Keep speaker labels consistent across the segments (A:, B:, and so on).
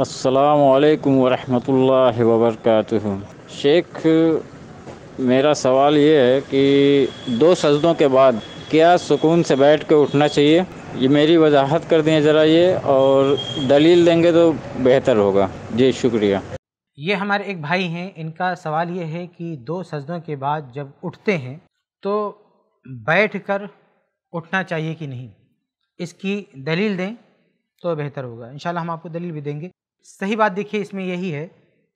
A: असलकम वरहमल वबरक शेख मेरा सवाल ये है कि दो सजदों के बाद क्या सुकून से बैठ कर उठना चाहिए ये मेरी वजाहत कर दें ज़रा ये और दलील देंगे तो बेहतर होगा जी शुक्रिया ये हमारे एक भाई हैं इनका सवाल ये है कि दो सजदों के बाद जब उठते हैं तो बैठ कर उठना चाहिए कि नहीं इसकी दलील दें तो बेहतर होगा इन हम आपको दलील भी देंगे सही बात देखिए इसमें यही है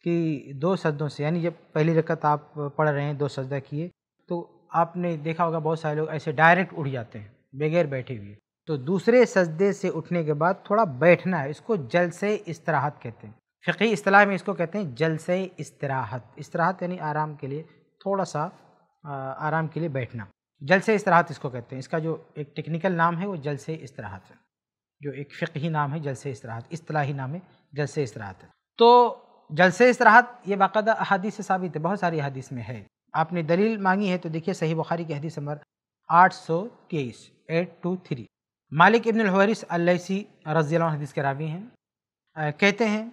A: कि दो सजदों से यानी जब पहली रकत आप पढ़ रहे हैं दो सजदा किए तो आपने देखा होगा बहुत सारे लोग ऐसे डायरेक्ट उठ जाते हैं बगैर बैठे हुए तो दूसरे सजदे से उठने के बाद थोड़ा बैठना है इसको जल से इस्तराहत कहते हैं फ़ी असलाह में इसको कहते हैं जल से इस्तराहत इसराहत यानी आराम के लिए थोड़ा सा आराम के लिए बैठना जल से इस्तराहत इसको कहते हैं इसका जो एक टेक्निकल नाम है वो जल से इस्तराहत है जो एक ही नाम है जलसे इसराहत असलाही नाम है जलसे इसराहत तो जलसे इसराहत ये बाकायदा अहदीस से साबित है बहुत सारी अहदीस में है आपने दलील मांगी है तो देखिए सही बुखारी की हदीस नंबर आठ सौ तेईस एट टू थ्री मालिक इबन अलसी रजी हदीस के रावी हैं आ, कहते हैं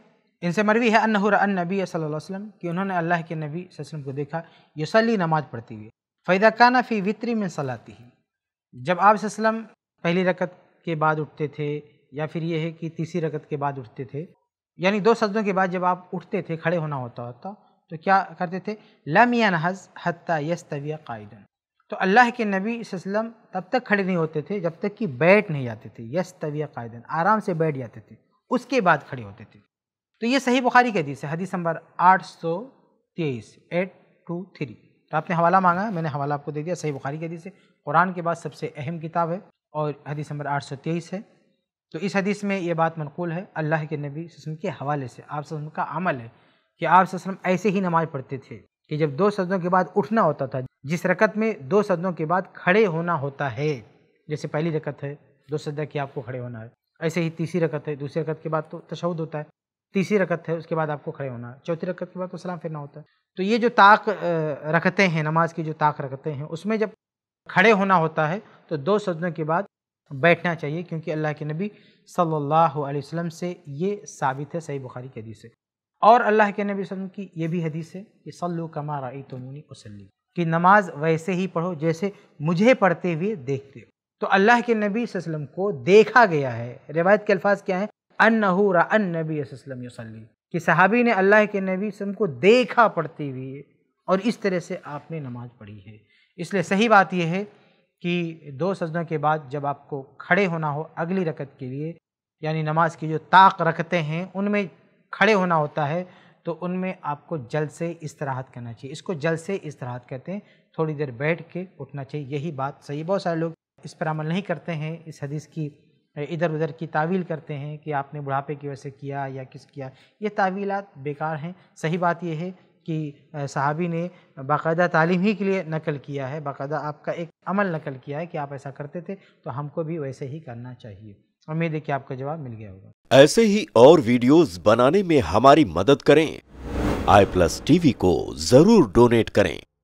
A: इनसे मरवी है अन्नहर नबी वसल्लम कि उन्होंने अल्लाह के नबी वसल्लम को देखा यसली नमाज पढ़ती हुई फ़ैदा काना फ़ी वित्री में सलाती ही जब आप पहली रकत के बाद उठते थे या फिर ये है कि तीसरी रकत के बाद उठते थे यानी दो सजदों के बाद जब आप उठते थे खड़े होना होता होता तो क्या करते थे लम हज़ हती यस कायदन तो अल्लाह के नबी वसम तब तक खड़े नहीं होते थे जब तक कि बैठ नहीं जाते थे यस कायदन आराम से बैठ जाते थे उसके बाद खड़े होते थे तो ये सही बुखारी की हदीस है हदीस नंबर आठ सौ तेईस एट टू थ्री तो आपने हवाला मांगा मैंने हवाला आपको दे दिया सही बुखारी की हदीस है कुरान के बाद सबसे अहम किताब है और हदीस नंबर आठ सौ तेईस है तो इस हदीस में ये बात मनकूल है अल्लाह के नबी वसम के हवाले से आप वसम का अमल है कि आप ऐसे ही नमाज़ पढ़ते थे कि जब दो सदों के बाद उठना होता था जिस रकत में दो सदों के बाद खड़े होना होता है जैसे पहली रकत है दो सदा की आपको खड़े होना है ऐसे ही तीसरी रकत है दूसरी रकत के बाद तो तशद होता है तीसरी रकत है उसके बाद आपको खड़े होना है चौथी रकत के बाद तो सलाम फिरना होता है तो ये जो ताक रखते हैं नमाज की जो ताक रखते हैं उसमें जब खड़े होना होता है तो दो सजदों के बाद बैठना चाहिए क्योंकि अल्लाह के नबी सल्लल्लाहु अलैहि वसल्लम से ये साबित है सही बुखारी की हदीस से और अल्लाह के नबी वसल्लम की ये भी हदीस है कि सल्लु कमा रई तमूनी वसली कि नमाज वैसे ही पढ़ो जैसे मुझे पढ़ते हुए देखते हो तो अल्लाह के नबी वसल्लम को देखा गया है रिवायत के अल्फाज क्या हैं अन्नहूरा अन नबी वसल्लम वसली कि सहाबी ने अल्लाह के नबी वसल्लम को देखा पढ़ते हुए और इस तरह से आपने नमाज पढ़ी है इसलिए सही बात यह है कि दो सजदों के बाद जब आपको खड़े होना हो अगली रकत के लिए यानी नमाज की जो ताक रखते हैं उनमें खड़े होना होता है तो उनमें आपको जल से इस्तराहत करना चाहिए इसको जल से इस्तराहत कहते हैं थोड़ी देर बैठ के उठना चाहिए यही बात सही बहुत सारे लोग इस पर अमल नहीं करते हैं इस हदीस की इधर उधर की तावील करते हैं कि आपने बुढ़ापे की वजह से किया या किस किया ये तावीलात बेकार हैं सही बात यह है कि सहाबी ने बाकायदा तालीम ही के लिए नकल किया है बाकायदा आपका एक अमल नकल किया है कि आप ऐसा करते थे तो हमको भी वैसे ही करना चाहिए उम्मीद है कि आपका जवाब मिल गया होगा ऐसे ही और वीडियोस बनाने में हमारी मदद करें आई प्लस टीवी को जरूर डोनेट करें